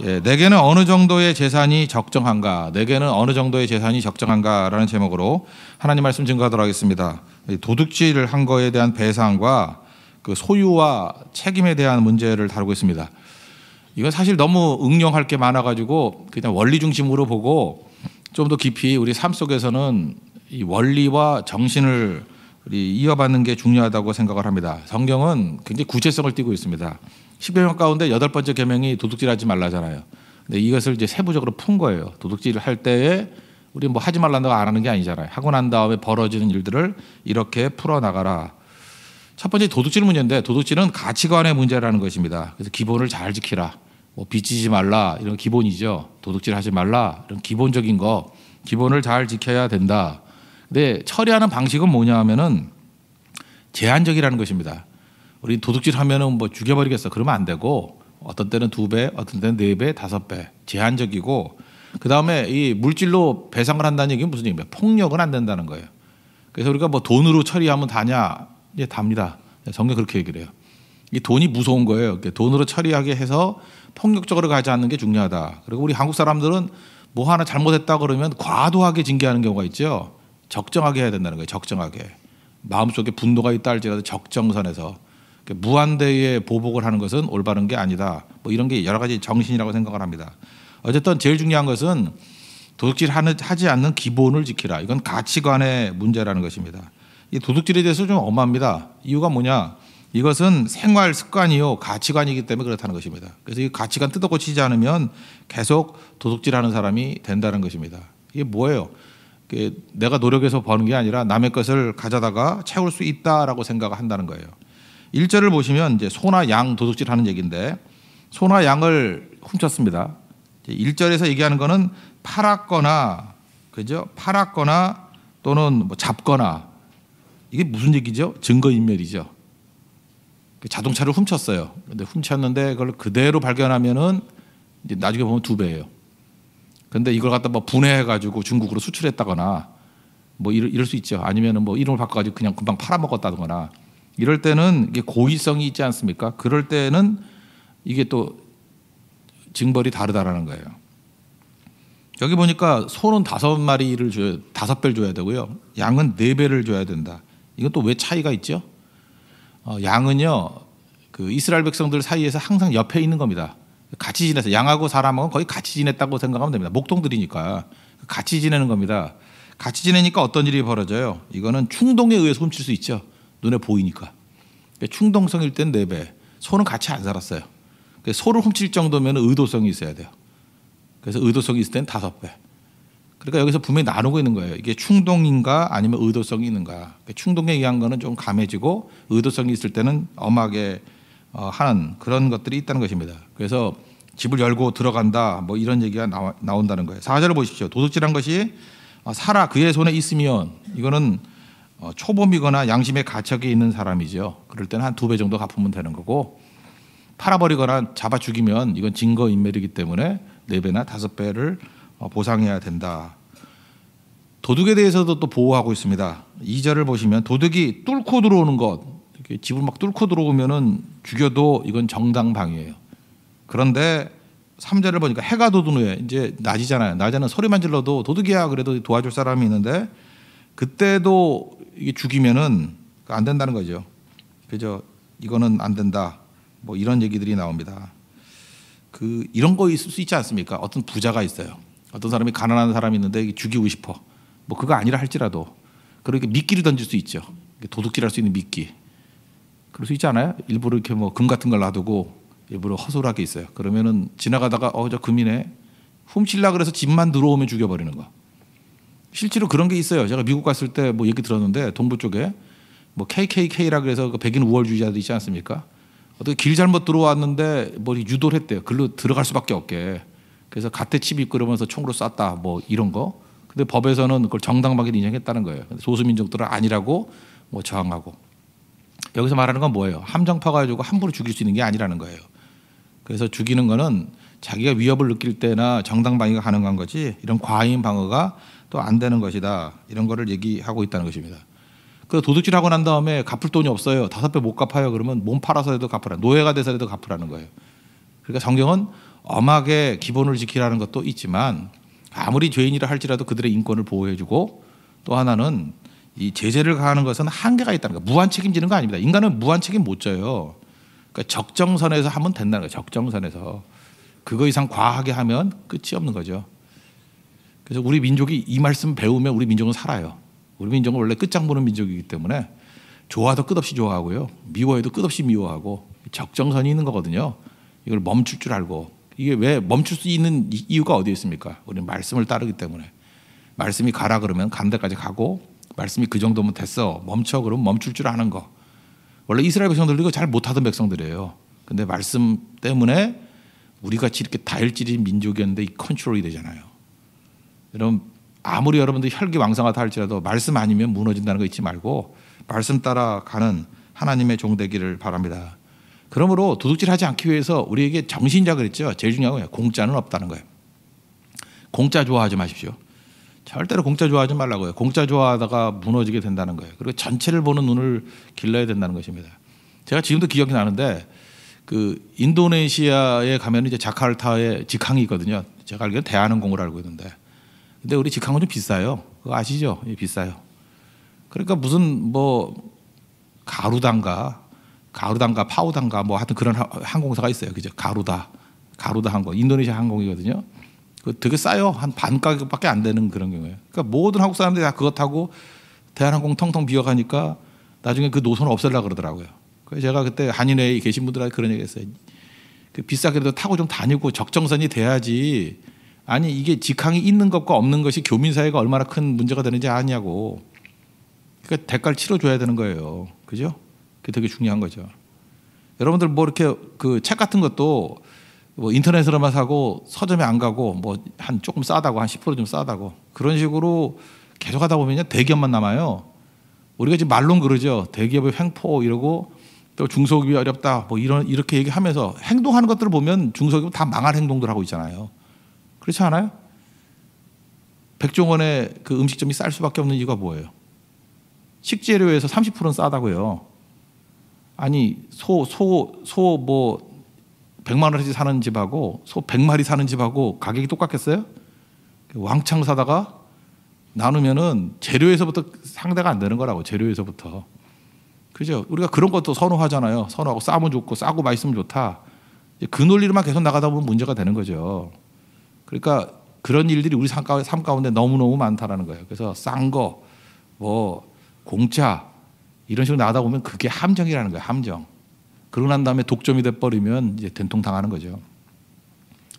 예, 내게는 어느 정도의 재산이 적정한가? 내게는 어느 정도의 재산이 적정한가라는 제목으로 하나님 말씀 증거하도록 하겠습니다. 도둑질을 한 거에 대한 배상과 그 소유와 책임에 대한 문제를 다루고 있습니다. 이건 사실 너무 응용할 게 많아가지고 그냥 원리 중심으로 보고 좀 더 깊이 우리 삶 속에서는 이 원리와 정신을 이어받는 게 중요하다고 생각을 합니다. 성경은 굉장히 구체성을 띠고 있습니다. 10여명 가운데 여덟 번째 계명이 도둑질하지 말라잖아요. 근데 이것을 이제 세부적으로 푼 거예요. 도둑질을 할 때에 우리 뭐 하지 말란다고 안 하는 게 아니잖아요. 하고 난 다음에 벌어지는 일들을 이렇게 풀어 나가라. 첫 번째 도둑질 문제인데 도둑질은 가치관의 문제라는 것입니다. 그래서 기본을 잘 지키라. 뭐 빚지지 말라 이런 기본이죠. 도둑질 하지 말라 이런 기본적인 거 기본을 잘 지켜야 된다. 근데 처리하는 방식은 뭐냐 하면은 제한적이라는 것입니다. 우리 도둑질 하면은 뭐 죽여버리겠어. 그러면 안 되고 어떤 때는 두 배, 어떤 때는 네 배, 다섯 배 제한적이고 그 다음에 이 물질로 배상을 한다는 얘기는 무슨 얘기냐 폭력은 안 된다는 거예요. 그래서 우리가 뭐 돈으로 처리하면 다냐? 예, 답니다. 성경 그렇게 얘기를 해요. 이 돈이 무서운 거예요. 돈으로 처리하게 해서 폭력적으로 가지 않는 게 중요하다. 그리고 우리 한국 사람들은 뭐 하나 잘못했다 그러면 과도하게 징계하는 경우가 있죠. 적정하게 해야 된다는 거예요. 적정하게. 마음속에 분노가 있다 할지라도 적정선에서 무한대의 보복을 하는 것은 올바른 게 아니다. 뭐 이런 게 여러 가지 정신이라고 생각을 합니다. 어쨌든 제일 중요한 것은 도둑질 하지 않는 기본을 지키라. 이건 가치관의 문제라는 것입니다. 이 도둑질에 대해서 좀 엄합니다. 이유가 뭐냐? 이것은 생활 습관이요 가치관이기 때문에 그렇다는 것입니다. 그래서 이 가치관 뜯어 고치지 않으면 계속 도둑질하는 사람이 된다는 것입니다. 이게 뭐예요? 내가 노력해서 버는 게 아니라 남의 것을 가져다가 채울 수 있다라고 생각한다는 을 거예요. 1절을 보시면 이제 소나 양 도둑질 하는 얘기인데 소나 양을 훔쳤습니다. 1절에서 얘기하는 거는 팔았거나 그죠? 팔았거나 또는 뭐 잡거나 이게 무슨 얘기죠? 증거 인멸이죠. 그 자동차를 훔쳤어요. 근데 훔쳤는데 그걸 그대로 발견하면은 이제 나중에 보면 두 배예요. 근데 이걸 갖다 뭐 분해해 가지고 중국으로 수출했다거나 뭐 이럴, 이럴 수 있죠. 아니면은 뭐 이름을 바꿔 가지고 그냥 금방 팔아먹었다거나 이럴 때는 이게 고의성이 있지 않습니까? 그럴 때는 이게 또 징벌이 다르다라는 거예요. 여기 보니까 소는 다섯 마리를 줘야 다섯 배를 줘야 되고요. 양은 네 배를 줘야 된다. 이건 또 왜 차이가 있죠? 어, 양은요 그 이스라엘 백성들 사이에서 항상 옆에 있는 겁니다. 같이 지내서 양하고 사람하고 거의 같이 지냈다고 생각하면 됩니다. 목동들이니까 같이 지내는 겁니다. 같이 지내니까 어떤 일이 벌어져요? 이거는 충동에 의해서 훔칠 수 있죠. 눈에 보이니까. 그러니까 충동성일 땐 4배. 소는 같이 안 살았어요. 그러니까 소를 훔칠 정도면 의도성이 있어야 돼요. 그래서 의도성이 있을 땐 5배. 그러니까 여기서 분명히 나누고 있는 거예요. 이게 충동인가 아니면 의도성이 있는가. 그러니까 충동에 의한 거는 좀 감해지고 의도성이 있을 때는 엄하게 어, 하는 그런 것들이 있다는 것입니다. 그래서 집을 열고 들어간다 뭐 이런 얘기가 나온다는 거예요. 사절을 보십시오. 도둑질한 것이 사라 어, 그의 손에 있으면 이거는 어, 초범이거나 양심의 가책이 있는 사람이죠. 그럴 때는 한 두 배 정도 갚으면 되는 거고 팔아버리거나 잡아 죽이면 이건 증거 인멸이기 때문에 네 배나 다섯 배를 어, 보상해야 된다. 도둑에 대해서도 또 보호하고 있습니다. 이절을 보시면 도둑이 뚫고 들어오는 것, 집을 막 뚫고 들어오면은 죽여도 이건 정당 방위예요. 그런데 3절을 보니까 해가 돋은 후에 이제 낮이잖아요. 낮에는 소리만 질러도 도둑이야 그래도 도와줄 사람이 있는데 그때도 이게 죽이면은 안 된다는 거죠. 그죠? 이거는 안 된다. 뭐 이런 얘기들이 나옵니다. 그 이런 거 있을 수 있지 않습니까? 어떤 부자가 있어요. 어떤 사람이 가난한 사람이 있는데 죽이고 싶어. 뭐 그거 아니라 할지라도 그렇게 미끼를 던질 수 있죠. 도둑질할 수 있는 미끼. 그럴 수 있지 않아요? 일부러 이렇게 뭐 금 같은 걸 놔두고 일부러 허술하게 있어요. 그러면은 지나가다가 어 저 금이네 훔칠라 그래서 집만 들어오면 죽여버리는 거. 실제로 그런 게 있어요. 제가 미국 갔을 때 뭐 얘기 들었는데 동부 쪽에 뭐 KKK라 그래서 그 백인 우월주의자들 있지 않습니까? 어떻게 길 잘못 들어왔는데 뭐 유도를 했대요. 글로 들어갈 수밖에 없게. 그래서 가태칩 이끌으면서 총으로 쐈다 뭐 이런 거. 근데 법에서는 그걸 정당방위 인정했다는 거예요. 소수민족들은 아니라고 뭐 저항하고. 여기서 말하는 건 뭐예요? 함정파 가지고 함부로 죽일 수 있는 게 아니라는 거예요. 그래서 죽이는 거는 자기가 위협을 느낄 때나 정당 방위가 가능한 거지 이런 과잉 방어가 또 안 되는 것이다 이런 거를 얘기하고 있다는 것입니다. 그 도둑질하고 난 다음에 갚을 돈이 없어요. 다섯 배 못 갚아요. 그러면 몸 팔아서라도 갚으라. 노예가 돼서라도 갚으라는 거예요. 그러니까 성경은 엄하게 기본을 지키라는 것도 있지만 아무리 죄인이라 할지라도 그들의 인권을 보호해주고 또 하나는 이 제재를 가하는 것은 한계가 있다는 거. 무한 책임지는 거 아닙니다. 인간은 무한 책임 못 져요. 그러니까 적정선에서 하면 된다는 거 적정선에서. 그거 이상 과하게 하면 끝이 없는 거죠. 그래서 우리 민족이 이 말씀 배우면 우리 민족은 살아요. 우리 민족은 원래 끝장 보는 민족이기 때문에 좋아도 끝없이 좋아하고요. 미워해도 끝없이 미워하고 적정선이 있는 거거든요. 이걸 멈출 줄 알고 이게 왜 멈출 수 있는 이유가 어디에 있습니까? 우리 말씀을 따르기 때문에 말씀이 가라 그러면 간 데까지 가고 말씀이 그 정도면 됐어 멈춰 그러면 멈출 줄 아는 거 원래 이스라엘 백성들도 이거 잘 못하던 백성들이에요 근데 말씀 때문에 우리같이 이렇게 다혈질인 민족이었는데 이 컨트롤이 되잖아요. 여러분 아무리 여러분들 혈기왕성하다 할지라도 말씀 아니면 무너진다는 거 잊지 말고 말씀 따라가는 하나님의 종 되기를 바랍니다. 그러므로 도둑질하지 않기 위해서 우리에게 정신이 그랬죠. 제일 중요한 거예요. 공짜는 없다는 거예요. 공짜 좋아하지 마십시오. 절대로 공짜 좋아하지 말라고요. 공짜 좋아하다가 무너지게 된다는 거예요. 그리고 전체를 보는 눈을 길러야 된다는 것입니다. 제가 지금도 기억이 나는데 그 인도네시아에 가면 이제 자카르타에 직항이 있거든요. 제가 알기로 대한항공을 알고 있는데, 근데 우리 직항은 좀 비싸요. 그거 아시죠? 예, 비싸요. 그러니까 무슨 뭐 가루단가, 가루단가, 파우단가 뭐 하여튼 그런 항공사가 있어요. 그죠? 가루다, 가루다 항공, 인도네시아 항공이거든요. 그 되게 싸요. 한 반 가격밖에 안 되는 그런 경우에 그러니까 모든 한국 사람들이 다 그것 타고 대한항공 텅텅 비어가니까 나중에 그 노선을 없애려 그러더라고요. 그래서 제가 그때 한인회에 계신 분들한테 그런 얘기 했어요. 그 비싸게라도 타고 좀 다니고 적정선이 돼야지. 아니, 이게 직항이 있는 것과 없는 것이 교민사회가 얼마나 큰 문제가 되는지 아냐고. 그러니까 대가를 치러줘야 되는 거예요. 그죠? 그게 되게 중요한 거죠. 여러분들 뭐 이렇게 그 책 같은 것도 뭐 인터넷으로만 사고 서점에 안 가고 뭐 한 조금 싸다고 한 10%좀 싸다고 그런 식으로 계속 하다 보면 대기업만 남아요. 우리가 지금 말론 그러죠. 대기업의 횡포 이러고 또 중소기업이 어렵다 뭐 이런 이렇게 얘기하면서 행동하는 것들을 보면 중소기업 다 망할 행동들 하고 있잖아요. 그렇지 않아요? 백종원의 그 음식점이 쌀 수밖에 없는 이유가 뭐예요? 식재료에서 30%는 싸다고요. 아니 소 소 소뭐 100만 원씩 사는 집하고 소 100마리 사는 집하고 가격이 똑같겠어요? 왕창 사다가 나누면은 재료에서부터 상대가 안 되는 거라고 재료에서부터 그죠? 우리가 그런 것도 선호하잖아요. 선호하고 싸면 좋고 싸고 맛있으면 좋다. 그 논리로만 계속 나가다 보면 문제가 되는 거죠. 그러니까 그런 일들이 우리 삶 가운데 너무너무 많다라는 거예요. 그래서 싼 거, 뭐 공짜 이런 식으로 나가다 보면 그게 함정이라는 거예요. 함정. 그러고 난 다음에 독점이 돼버리면 이제 된통 당하는 거죠.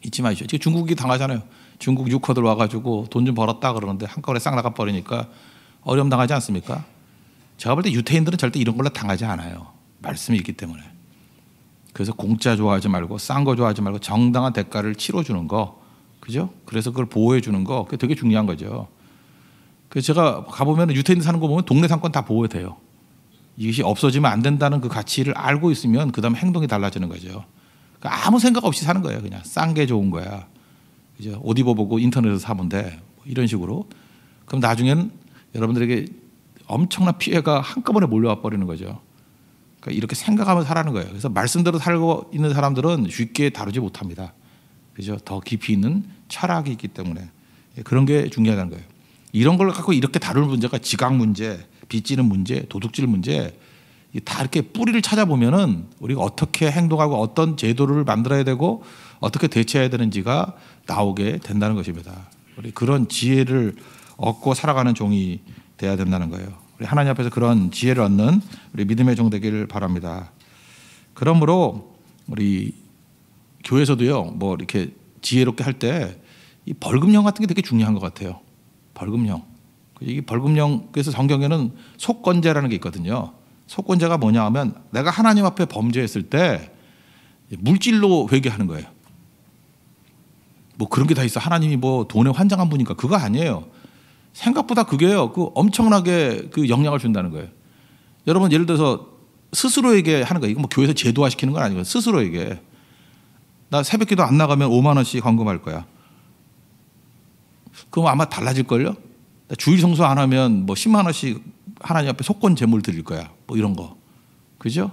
잊지 마시죠 지금 중국이 당하잖아요. 중국 유커들 와가지고 돈 좀 벌었다 그러는데 한꺼번에 싹 나가버리니까 어려움 당하지 않습니까? 제가 볼 때 유태인들은 절대 이런 걸로 당하지 않아요. 말씀이 있기 때문에. 그래서 공짜 좋아하지 말고 싼 거 좋아하지 말고 정당한 대가를 치러 주는 거. 그죠? 그래서 그걸 보호해 주는 거. 그게 되게 중요한 거죠. 그 제가 가보면 유태인 사는 거 보면 동네 상권 다 보호돼요. 이것이 없어지면 안 된다는 그 가치를 알고 있으면 그다음 행동이 달라지는 거죠. 그러니까 아무 생각 없이 사는 거예요. 그냥 싼 게 좋은 거야. 이제 옷 입어보고 인터넷에서 사본데 뭐 이런 식으로. 그럼 나중엔 여러분들에게 엄청난 피해가 한꺼번에 몰려와 버리는 거죠. 그러니까 이렇게 생각하며 살라는 거예요. 그래서 말씀대로 살고 있는 사람들은 쉽게 다루지 못합니다. 그죠? 더 깊이 있는 철학이 있기 때문에 예, 그런 게 중요하다는 거예요. 이런 걸 갖고 이렇게 다룰 문제가 지각 문제, 빚지는 문제, 도둑질 문제 다 이렇게 뿌리를 찾아보면은 우리가 어떻게 행동하고 어떤 제도를 만들어야 되고 어떻게 대처해야 되는지가 나오게 된다는 것입니다. 우리 그런 지혜를 얻고 살아가는 종이 돼야 된다는 거예요. 우리 하나님 앞에서 그런 지혜를 얻는 우리 믿음의 종 되기를 바랍니다. 그러므로 우리 교회에서도요, 뭐 이렇게 지혜롭게 할 때 이 벌금형 같은 게 되게 중요한 것 같아요. 벌금형. 이 벌금형 그래서 성경에는 속건제라는 게 있거든요. 속건제가 뭐냐 하면 내가 하나님 앞에 범죄했을 때 물질로 회개하는 거예요. 뭐 그런 게 다 있어. 하나님이 뭐 돈에 환장한 분이니까 그거 아니에요. 생각보다 그게요. 그 엄청나게 그 영향을 준다는 거예요. 여러분 예를 들어서 스스로에게 하는 거 이거 뭐 교회에서 제도화 시키는 건 아니고 스스로에게 나 새벽기도 안 나가면 5만 원씩 헌금할 거야. 그럼 아마 달라질 걸요. 주일 성수 안 하면 뭐 10만 원씩 하나님 앞에 속건 제물 드릴 거야. 뭐 이런 거. 그죠?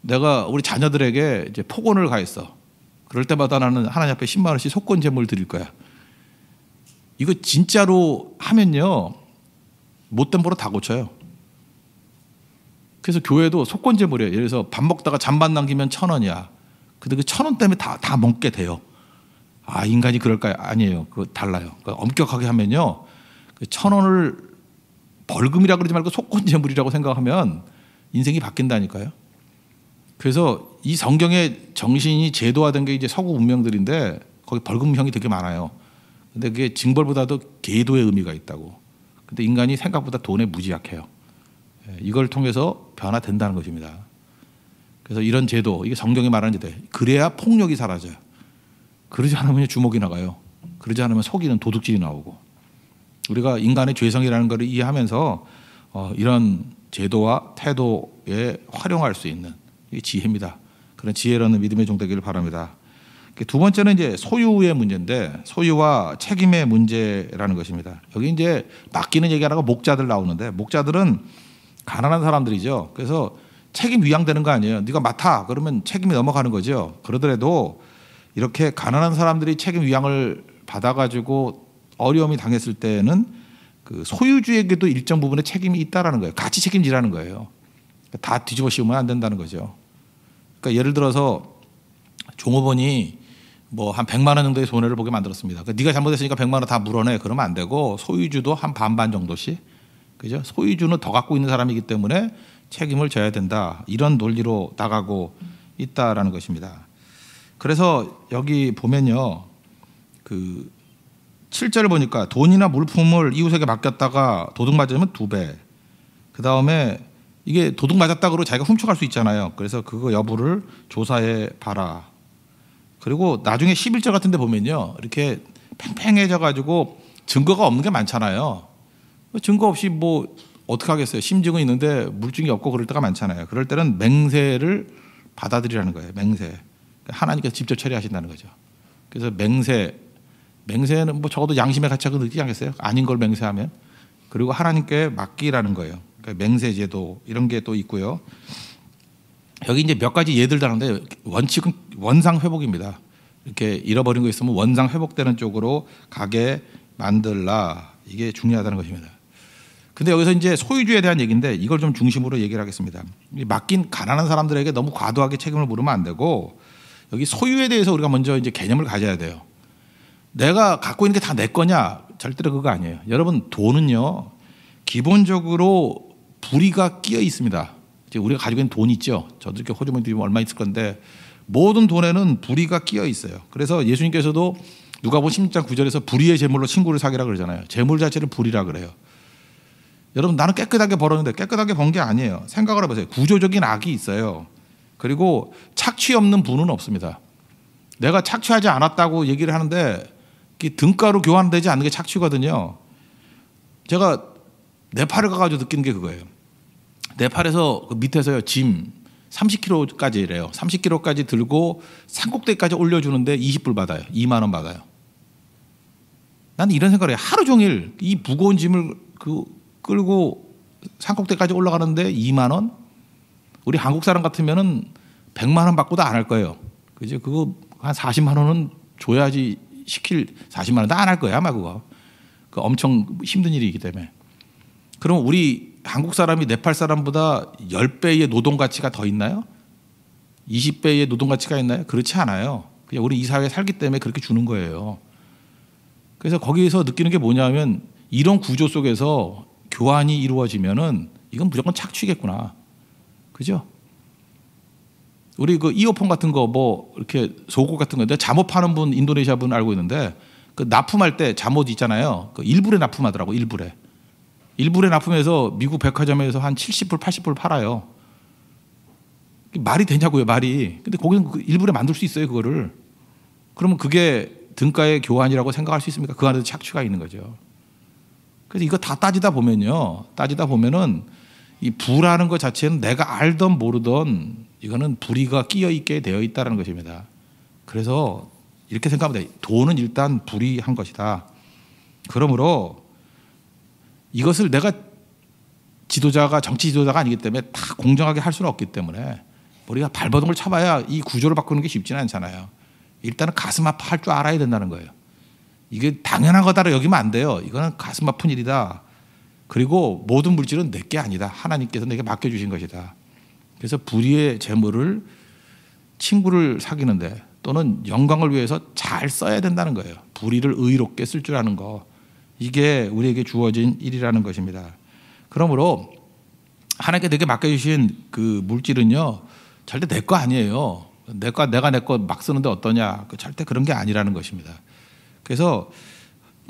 내가 우리 자녀들에게 이제 폭언을 가했어. 그럴 때마다 나는 하나님 앞에 10만 원씩 속건 제물 드릴 거야. 이거 진짜로 하면요. 못된 버릇 다 고쳐요. 그래서 교회도 속건제물이에요. 예를 들어서 밥 먹다가 잔반 남기면 천 원이야. 근데 그 천 원 때문에 다, 다 먹게 돼요. 아, 인간이 그럴까요? 아니에요. 그거 달라요. 그러니까 엄격하게 하면요. 그천 원을 벌금이라 그러지 말고 속건제물이라고 생각하면 인생이 바뀐다니까요. 그래서 이 성경의 정신이 제도화된 게 이제 서구 문명들인데 거기 벌금형이 되게 많아요. 근데 그게 징벌보다도 계도의 의미가 있다고. 근데 인간이 생각보다 돈에 무지약해요. 예, 이걸 통해서 변화된다는 것입니다. 그래서 이런 제도, 이게 성경이 말하는 제도. 그래야 폭력이 사라져요. 그러지 않으면 주먹이 나가요. 그러지 않으면 속이는 도둑질이 나오고. 우리가 인간의 죄성이라는 걸 이해하면서 어, 이런 제도와 태도에 활용할 수 있는 지혜입니다. 그런 지혜라는 믿음의 종 되기를 바랍니다. 두 번째는 이제 소유의 문제인데 소유와 책임의 문제라는 것입니다. 여기 이제 맡기는 얘기 하다가 목자들 나오는데 목자들은 가난한 사람들이죠. 그래서 책임 위양되는 거 아니에요. 네가 맡아 그러면 책임이 넘어가는 거죠. 그러더라도 이렇게 가난한 사람들이 책임 위양을 받아가지고 어려움이 당했을 때는 그 소유주에게도 일정 부분의 책임이 있다라는 거예요. 같이 책임지라는 거예요. 다 뒤집어 씌우면 안 된다는 거죠. 그러니까 예를 들어서 종업원이 뭐한 100만 원 정도의 손해를 보게 만들었습니다. 그러니까 네가 잘못했으니까 100만 원 다 물어내 그러면 안 되고 소유주도 한 반반 정도씩 그죠? 소유주는 더 갖고 있는 사람이기 때문에 책임을 져야 된다. 이런 논리로 나가고 있다라는 것입니다. 그래서 여기 보면요. 그 7절을 보니까 돈이나 물품을 이웃에게 맡겼다가 도둑 맞으면 두 배. 그 다음에 이게 도둑 맞았다 그러고 자기가 훔쳐갈 수 있잖아요. 그래서 그거 여부를 조사해 봐라. 그리고 나중에 11절 같은 데 보면요. 이렇게 팽팽해져 가지고 증거가 없는 게 많잖아요. 증거 없이 뭐 어떻게 하겠어요? 심증은 있는데 물증이 없고 그럴 때가 많잖아요. 그럴 때는 맹세를 받아들이라는 거예요. 맹세. 하나님께서 직접 처리하신다는 거죠. 그래서 맹세 맹세는 뭐 적어도 양심의 가책은 느끼지 않겠어요? 아닌 걸 맹세하면. 그리고 하나님께 맡기라는 거예요. 그러니까 맹세 제도 이런 게 또 있고요. 여기 이제 몇 가지 예들 다는데 원칙은 원상 회복입니다. 이렇게 잃어버린 거 있으면 원상 회복되는 쪽으로 가게 만들라 이게 중요하다는 것입니다. 근데 여기서 이제 소유주에 대한 얘기인데 이걸 좀 중심으로 얘기를 하겠습니다. 맡긴 가난한 사람들에게 너무 과도하게 책임을 물으면 안 되고 여기 소유에 대해서 우리가 먼저 이제 개념을 가져야 돼요. 내가 갖고 있는 게 다 내 거냐? 절대로 그거 아니에요. 여러분 돈은요 기본적으로 불의가 끼어 있습니다. 이제 우리가 가지고 있는 돈 있죠. 저도 이 호주머니 들면 얼마 있을 건데 모든 돈에는 불의가 끼어 있어요. 그래서 예수님께서도 누가복음 16장 9절에서 불의의 재물로 친구를 사귀라 그러잖아요. 재물 자체를 불이라 그래요. 여러분 나는 깨끗하게 벌었는데 깨끗하게 번 게 아니에요. 생각을 해보세요. 구조적인 악이 있어요. 그리고 착취 없는 분은 없습니다. 내가 착취하지 않았다고 얘기를 하는데 등가로 교환되지 않는 게 착취거든요. 제가 네팔을 가가지고 느낀 게 그거예요. 네팔에서 그 밑에서요 짐 30kg까지래요. 30kg까지 들고 산꼭대기까지 올려주는데 20불 받아요. 2만 원 받아요. 나는 이런 생각을 해요. 하루 종일 이 무거운 짐을 그 끌고 산꼭대기까지 올라가는데 2만 원? 우리 한국 사람 같으면은 100만 원 받고도 안 할 거예요. 그죠? 그거 한 40만 원은 줘야지 시킬 40만 원도 안 할 거야 아마 그거. 그 엄청 힘든 일이기 때문에. 그럼 우리 한국 사람이 네팔 사람보다 10배의 노동 가치가 더 있나요? 20배의 노동 가치가 있나요? 그렇지 않아요. 그냥 우리 이 사회에 살기 때문에 그렇게 주는 거예요. 그래서 거기에서 느끼는 게 뭐냐면 이런 구조 속에서 교환이 이루어지면은 이건 무조건 착취겠구나. 그죠? 우리 그 이어폰 같은 거 뭐 이렇게 속옷 같은 건데 잠옷 파는 분 인도네시아 분 알고 있는데 그 납품할 때 잠옷 있잖아요. 그일부에 납품하더라고 일부에 일부에 납품해서 미국 백화점에서 한 70불, 80불 팔아요. 말이 되냐고요, 말이. 근데 거기는 그 일부에 만들 수 있어요, 그거를. 그러면 그게 등가의 교환이라고 생각할 수 있습니까? 그 안에도 착취가 있는 거죠. 그래서 이거 다 따지다 보면요. 따지다 보면은 이불하는것 자체는 내가 알던 모르던 이거는 불이가 끼어 있게 되어 있다는 것입니다. 그래서 이렇게 생각하면 돼. 돈은 일단 불이한 것이다. 그러므로 이것을 내가 지도자가 정치 지도자가 아니기 때문에 다 공정하게 할 수는 없기 때문에 우리가 발버둥을 참아야 이 구조를 바꾸는 게 쉽지는 않잖아요. 일단은 가슴 아파할 줄 알아야 된다는 거예요. 이게 당연한 거다라 여기면 안 돼요. 이거는 가슴 아픈 일이다. 그리고 모든 물질은 내 게 아니다. 하나님께서 내게 맡겨주신 것이다. 그래서 불의의 재물을 친구를 사귀는데 또는 영광을 위해서 잘 써야 된다는 거예요. 불의를 의롭게 쓸 줄 아는 거. 이게 우리에게 주어진 일이라는 것입니다. 그러므로 하나님께 내게 맡겨주신 그 물질은요, 절대 내 거 아니에요. 내거 내가 내 거 막 쓰는데 어떠냐? 그 절대 그런 게 아니라는 것입니다. 그래서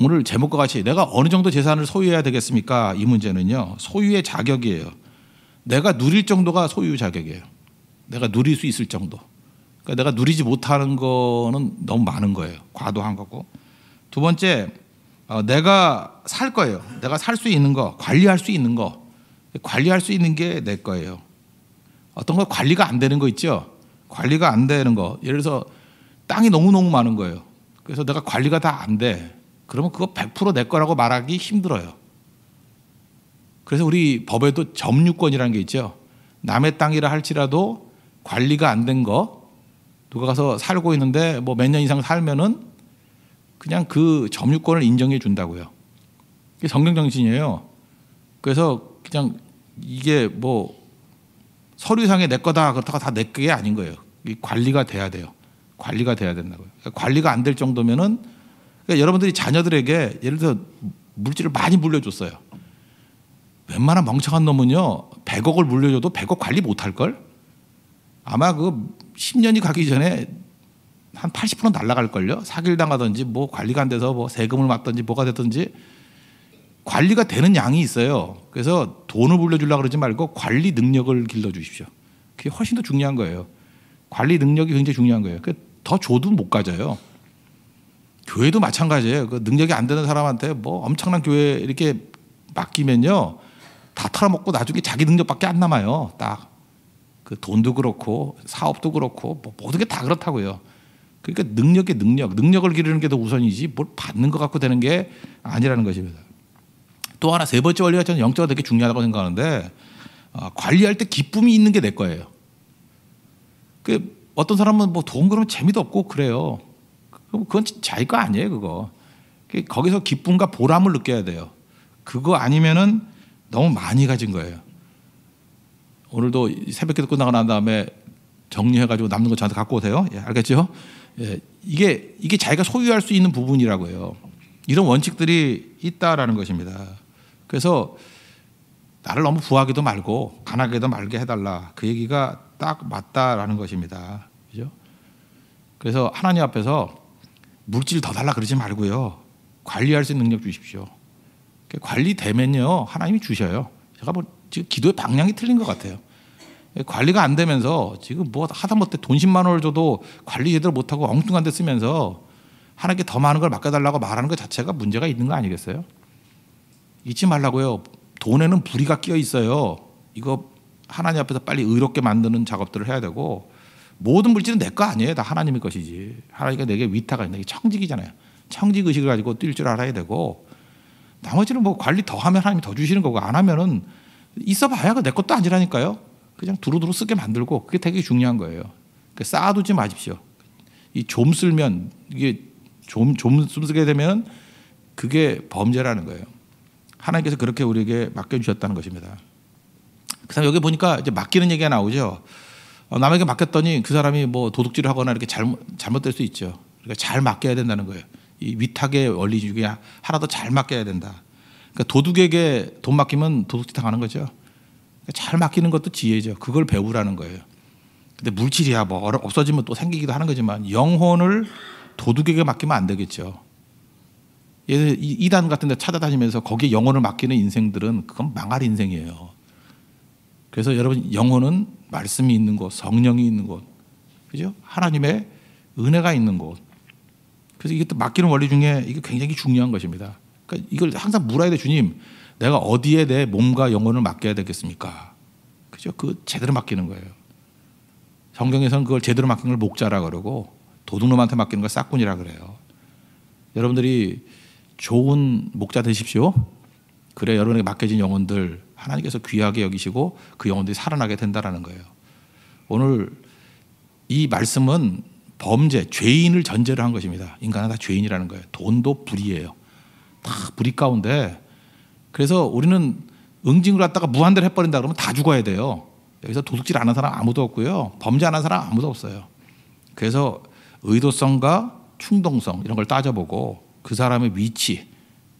오늘 제목과 같이 내가 어느 정도 재산을 소유해야 되겠습니까? 이 문제는요, 소유의 자격이에요. 내가 누릴 정도가 소유 자격이에요. 내가 누릴 수 있을 정도. 그러니까 내가 누리지 못하는 거는 너무 많은 거예요. 과도한 거고. 두 번째, 어, 내가 살 거예요. 내가 살 수 있는 거, 관리할 수 있는 거, 관리할 수 있는 게 내 거예요. 어떤 거 관리가 안 되는 거 있죠? 관리가 안 되는 거. 예를 들어서 땅이 너무너무 많은 거예요. 그래서 내가 관리가 다 안 돼. 그러면 그거 100%내 거라고 말하기 힘들어요. 그래서 우리 법에도 점유권이라는 게 있죠. 남의 땅이라 할지라도 관리가 안 된 거, 누가 가서 살고 있는데 뭐 몇 년 이상 살면은 그냥 그 점유권을 인정해 준다고요. 이게 성경 정신이에요. 그래서 그냥 이게 뭐 서류상에 내 거다 그렇다고 다내 게 아닌 거예요. 관리가 돼야 돼요. 관리가 돼야 된다고요. 그러니까 관리가 안 될 정도면은 그러니까 여러분들이 자녀들에게 예를 들어 물질을 많이 물려줬어요. 웬만한 멍청한 놈은요 100억을 물려줘도 100억 관리 못할 걸. 아마 그 10년이 가기 전에 한80% 날라갈걸요? 사기를 당하든지, 뭐 관리가 안 돼서 뭐 세금을 맞든지 뭐가 됐든지 관리가 되는 양이 있어요. 그래서 돈을 불려주려 고 그러지 말고 관리 능력을 길러주십시오. 그게 훨씬 더 중요한 거예요. 관리 능력이 굉장히 중요한 거예요. 그 더 줘도 못 가져요. 교회도 마찬가지예요. 그 능력이 안 되는 사람한테 뭐 엄청난 교회 이렇게 맡기면요. 다 털어먹고 나중에 자기 능력밖에 안 남아요. 딱. 그 돈도 그렇고 사업도 그렇고 뭐 모든 게 다 그렇다고요. 그러니까 능력의 능력, 능력을 기르는 게 더 우선이지 뭘 받는 것같고 되는 게 아니라는 것입니다. 또 하나 세 번째 원리가 저는 영적으로 되게 중요하다고 생각하는데 어, 관리할 때 기쁨이 있는 게 내 거예요. 그 어떤 사람은 뭐 돈 그러면 재미도 없고 그래요. 그건 자기 거 아니에요, 그거. 그 거기서 기쁨과 보람을 느껴야 돼요. 그거 아니면은 너무 많이 가진 거예요. 오늘도 새벽 기도 끝나고 난 다음에 정리해가지고 남는 거 저한테 갖고 오세요. 예, 알겠죠? 예, 이게 이게 자기가 소유할 수 있는 부분이라고 해요. 이런 원칙들이 있다라는 것입니다. 그래서 나를 너무 부하기도 말고 가난하게도 말게 해달라. 그 얘기가 딱 맞다라는 것입니다. 그죠? 그래서 하나님 앞에서 물질 더 달라 그러지 말고요. 관리할 수 있는 능력 주십시오. 관리되면요. 하나님이 주셔요. 제가 뭐 지금 기도의 방향이 틀린 것 같아요. 관리가 안 되면서 지금 뭐 하다못해 돈 10만 원을 줘도 관리 제대로 못하고 엉뚱한 데 쓰면서 하나님께 더 많은 걸 맡겨달라고 말하는 것 자체가 문제가 있는 거 아니겠어요? 잊지 말라고요. 돈에는 불의가 끼어 있어요. 이거 하나님 앞에서 빨리 의롭게 만드는 작업들을 해야 되고 모든 물질은 내 거 아니에요. 다 하나님의 것이지. 하나님이 내게 위탁하 있는 게 청직이잖아요. 청직 의식을 가지고 뛸 줄 알아야 되고 나머지는 뭐 관리 더 하면 하나님이 더 주시는 거고 안 하면은 있어 봐야 내 것도 아니라니까요. 그냥 두루두루 쓰게 만들고 그게 되게 중요한 거예요. 그러니까 쌓아두지 마십시오. 이 좀 쓸면 이게 좀좀 쓰게 되면 그게 범죄라는 거예요. 하나님께서 그렇게 우리에게 맡겨 주셨다는 것입니다. 그다음 여기 보니까 이제 맡기는 얘기가 나오죠. 어, 남에게 맡겼더니 그 사람이 뭐도둑질 하거나 이렇게 잘못, 잘못될 수 있죠. 그러니까 잘 맡겨야 된다는 거예요. 이 위탁의 원리 중에 하나 더 잘 맡겨야 된다. 그러니까 도둑에게 돈 맡기면 도둑질 당하는 거죠. 잘 맡기는 것도 지혜죠. 그걸 배우라는 거예요. 근데 물질이야 뭐 없어지면 또 생기기도 하는 거지만 영혼을 도둑에게 맡기면 안 되겠죠. 이단 같은 데 찾아다니면서 거기에 영혼을 맡기는 인생들은 그건 망할 인생이에요. 그래서 여러분 영혼은 말씀이 있는 곳, 성령이 있는 곳, 그죠? 하나님의 은혜가 있는 곳. 그래서 이게 또 맡기는 원리 중에 이게 굉장히 중요한 것입니다. 그러니까 이걸 항상 물어야 돼 주님. 내가 어디에 내 몸과 영혼을 맡겨야 되겠습니까? 그죠? 그 제대로 맡기는 거예요. 성경에서는 그걸 제대로 맡기는 걸 목자라 그러고 도둑놈한테 맡기는 걸 싹군이라 그래요. 여러분들이 좋은 목자 되십시오. 그래 여러분에게 맡겨진 영혼들 하나님께서 귀하게 여기시고 그 영혼들이 살아나게 된다라는 거예요. 오늘 이 말씀은 범죄, 죄인을 전제로 한 것입니다. 인간은 다 죄인이라는 거예요. 돈도 불이에요. 다 불이 가운데 그래서 우리는 응징을 갖다가 무한대로 해버린다 그러면 다 죽어야 돼요. 여기서 도둑질 안 한 사람 아무도 없고요. 범죄 안 한 사람 아무도 없어요. 그래서 의도성과 충동성 이런 걸 따져보고 그 사람의 위치,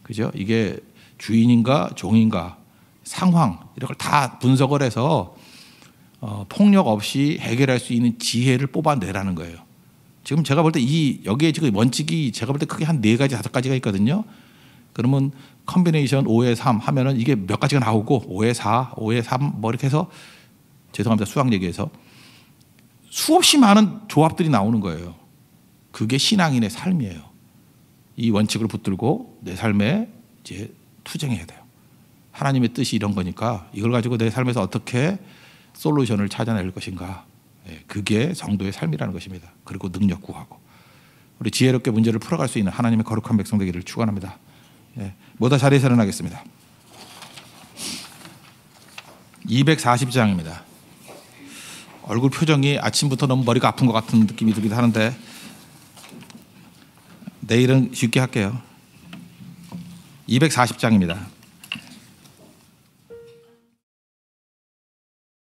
그죠? 이게 주인인가 종인가 상황 이런 걸 다 분석을 해서 어, 폭력 없이 해결할 수 있는 지혜를 뽑아내라는 거예요. 지금 제가 볼 때 이 여기에 지금 원칙이 제가 볼 때 크게 한 네 가지 다섯 가지가 있거든요. 그러면 컨비네이션 5에 3 하면은 이게 몇 가지가 나오고 5에 4, 5에 3뭐 이렇게 해서 죄송합니다. 수학 얘기해서 수없이 많은 조합들이 나오는 거예요. 그게 신앙인의 삶이에요. 이 원칙을 붙들고 내 삶에 이제 투쟁해야 돼요. 하나님의 뜻이 이런 거니까 이걸 가지고 내 삶에서 어떻게 솔루션을 찾아낼 것인가. 예, 그게 성도의 삶이라는 것입니다. 그리고 능력 구하고 우리 지혜롭게 문제를 풀어갈 수 있는 하나님의 거룩한 백성 되기를 축원합니다. 예, 모두 자리에서 일어나겠습니다. 240장입니다. 얼굴 표정이 아침부터 너무 머리가 아픈 것 같은 느낌이 들기도 하는데 내일은 쉽게 할게요. 240장입니다.